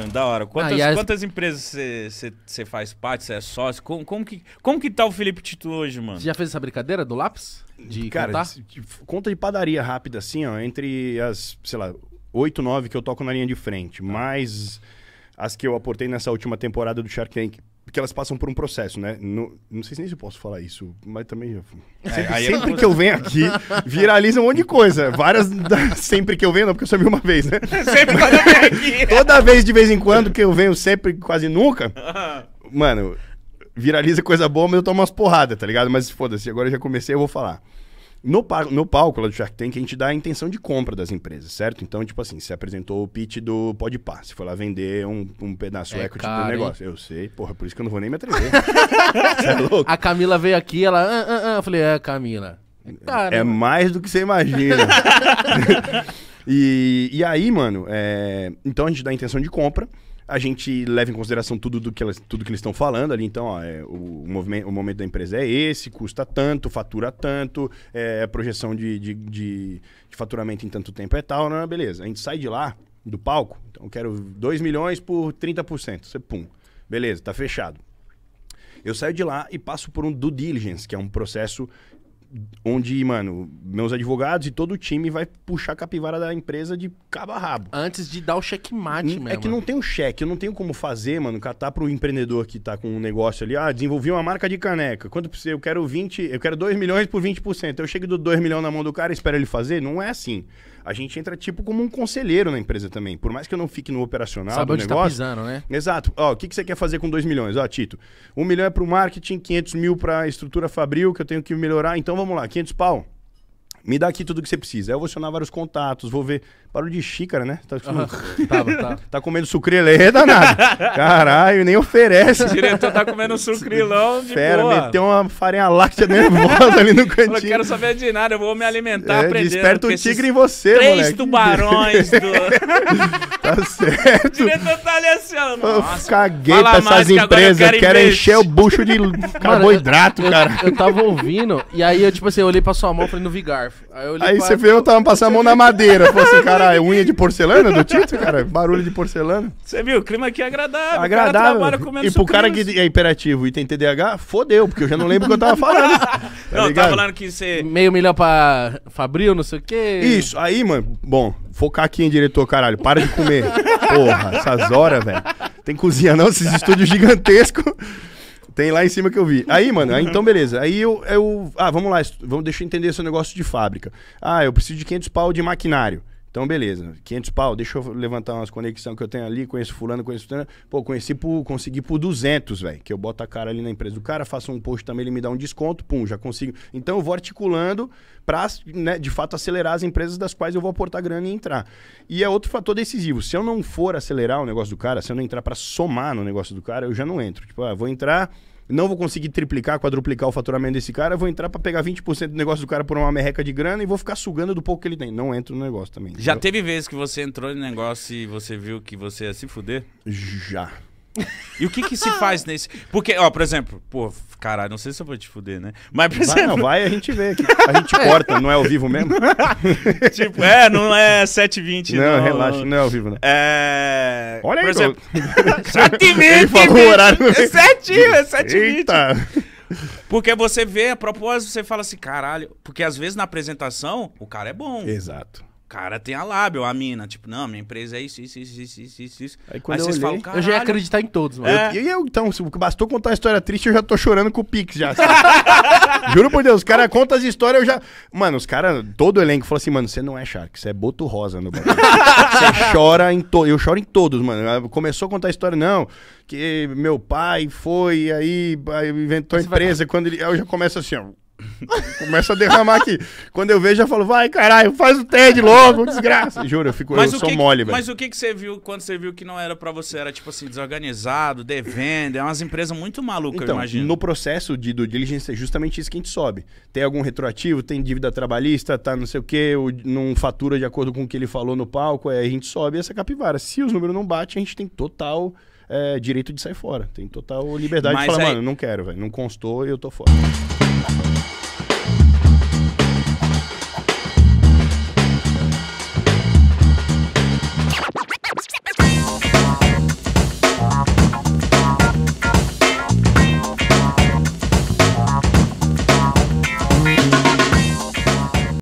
bacana, da hora. Quantas, ah, as... quantas empresas você faz parte, você é sócio? Como, como, que, como que tá o Felipe Tito hoje, mano? Você já fez essa brincadeira do lápis? De Cara, contar? De, de, conta de padaria rápida, assim, ó, entre as, sei lá, oito nove que eu toco na linha de frente, tá. mais as que eu aportei nessa última temporada do Shark Tank. Porque elas passam por um processo, né? No, não sei nem se eu posso falar isso, mas também. É, sempre, é sempre eu... que eu venho aqui, viraliza um monte de coisa. Várias. Da... sempre que eu venho, não, porque eu só vi uma vez, né? sempre quando eu venho aqui. Toda vez, de vez em quando, que eu venho, sempre, quase nunca. Mano, viraliza coisa boa, mas eu tomo umas porradas, tá ligado? Mas foda-se, agora eu já comecei, eu vou falar. No, no palco lá do Shark Tank, a gente dá a intenção de compra das empresas, certo? Então, tipo assim, você apresentou o pitch do Podpah, você foi lá vender um, um pedaço é equity caro, do negócio. Hein? Eu sei, porra, por isso que eu não vou nem me atrever. você é louco? A Camila veio aqui, ela... Ah, ah, ah. Eu falei, é, Camila... É, é caro, é mais do que você imagina. E, e aí, mano, é... então a gente dá a intenção de compra a gente leva em consideração tudo do que elas, tudo que eles estão falando ali. Então, ó, é, o, movimento, o momento da empresa é esse, custa tanto, fatura tanto, é, a projeção de, de, de, de faturamento em tanto tempo é tal, não, né, beleza. A gente sai de lá, do palco, então eu quero 2 milhões por 30%. Você pum, beleza, tá fechado. Eu saio de lá e passo por um due diligence, que é um processo onde, mano, meus advogados e todo o time vai puxar a capivara da empresa de cabo a rabo. Antes de dar o checkmate é mesmo. É que não né? tem o um cheque, eu não tenho como fazer, mano, catar pro empreendedor que tá com um negócio ali, ah, desenvolvi uma marca de caneca, quanto precisa? Eu quero 20, eu quero 2 milhões por 20%. Eu chego do 2 milhões na mão do cara e espero ele fazer? Não é assim. A gente entra tipo como um conselheiro na empresa também. Por mais que eu não fique no operacional Sabe do onde tá negócio. Tá pisando, né? Exato. Ó, o que, que você quer fazer com 2 milhões? Ó, Tito, 1 um milhão é pro marketing, 500 mil pra estrutura fabril, que eu tenho que melhorar, então vamos lá, 500 pau. Me dá aqui tudo que você precisa. Aí eu vou acionar vários contatos, vou ver. Parou de xícara, né? Tá, uhum. tava, tava. tá comendo sucrilé, é danado. Caralho, nem oferece. O diretor tá comendo sucrilão de Fera, boa. meteu uma farinha láctea nervosa ali no cantinho. Eu quero saber de nada, eu vou me alimentar, é, aprendendo. Desperta o tigre em você, três moleque. Três tubarões do... tá certo. O diretor tá esse, Nossa. Caguei pra essas eu empresas. quero encher o bucho de carboidrato, cara. eu tava ouvindo, e aí eu, tipo assim, eu olhei pra sua mão e falei, não vi garfo. Aí, eu olhei Aí você viu? eu tava passando a mão na madeira. Falei assim, caralho, unha de porcelana do Tito, cara? Barulho de porcelana. Você viu? O clima aqui é agradável. cara Agradável. e pro cara que é hiperativo e tem TDAH, fodeu, porque eu já não lembro o que eu tava falando. tá Não, tava falando que você... meio milhão pra Fabril, não sei o quê. Isso, aí, mano, bom, Focar aqui em diretor, caralho. Para de comer. Porra, essas horas, velho. Tem cozinha não, esses estúdios gigantescos. Tem lá em cima que eu vi. Aí, mano, aí, então beleza. Aí eu, eu. Ah, vamos lá, vamos, deixa eu entender esse negócio de fábrica. Ah, eu preciso de 500 pau de maquinário. Então, beleza, 500 pau, deixa eu levantar umas conexões que eu tenho ali, conheço fulano, conheço fulano. Pô, conheci por, consegui por 200, velho, que eu boto a cara ali na empresa do cara, faço um post também, ele me dá um desconto, pum, já consigo. Então, eu vou articulando para, né, de fato, acelerar as empresas das quais eu vou aportar grana e entrar. E é outro fator decisivo. Se eu não for acelerar o negócio do cara, se eu não entrar para somar no negócio do cara, eu já não entro. Tipo, ah, vou entrar não vou conseguir triplicar, quadruplicar o faturamento desse cara, vou entrar para pegar 20% do negócio do cara por uma merreca de grana e vou ficar sugando do pouco que ele tem. Não entro no negócio também. Já entendeu? teve vezes que você entrou no negócio e você viu que você ia se fuder? Já. E o que que se ah. faz nesse... Porque, ó, por exemplo... Pô, caralho, não sei se eu vou te fuder, né? Mas, por exemplo... Vai, não, vai, a gente vê. Aqui. A gente corta, não é ao vivo mesmo? tipo, é, não é 7h20, não. Não, relaxa, não é ao vivo, né? É... Olha por aí, exemplo... 7h20! Ele falou horário... É 7 é 7h20. Eita... Porque você vê, a propósito, você fala assim, caralho. Porque às vezes na apresentação, o cara é bom. Exato cara tem a lábio, a mina. Tipo, não, minha empresa é isso, isso, isso, isso, isso, isso. Aí quando Aí eu vocês olhei, falam, eu já ia acreditar em todos, mano. É. Eu, e eu, então, se bastou contar uma história triste, eu já tô chorando com o Pix já. Juro por Deus, os caras contam as histórias, eu já... Mano, os caras, todo o elenco falou assim, mano, você não é Shark, você é Boto Rosa no bagulho. Você chora em todos, eu choro em todos, mano. Começou a contar a história, não, que meu pai foi, aí, aí inventou a empresa, vai... quando ele... Aí eu já começo assim, ó... Começa a derramar aqui. Quando eu vejo, já falo, vai, caralho, faz o TED logo, desgraça. Juro, eu fico, mas eu sou que, mole, velho. Mas o que, que você viu quando você viu que não era para você? Era, tipo assim, desorganizado, devendo, é umas empresas muito malucas, então, eu imagino. no processo de due diligence é justamente isso que a gente sobe. Tem algum retroativo, tem dívida trabalhista, tá não sei o quê, ou não fatura de acordo com o que ele falou no palco, aí é, a gente sobe essa capivara. Se os números não batem, a gente tem total... É, direito de sair fora. Tem total liberdade Mas de falar, aí... mano, não quero, velho. Não constou e eu tô fora.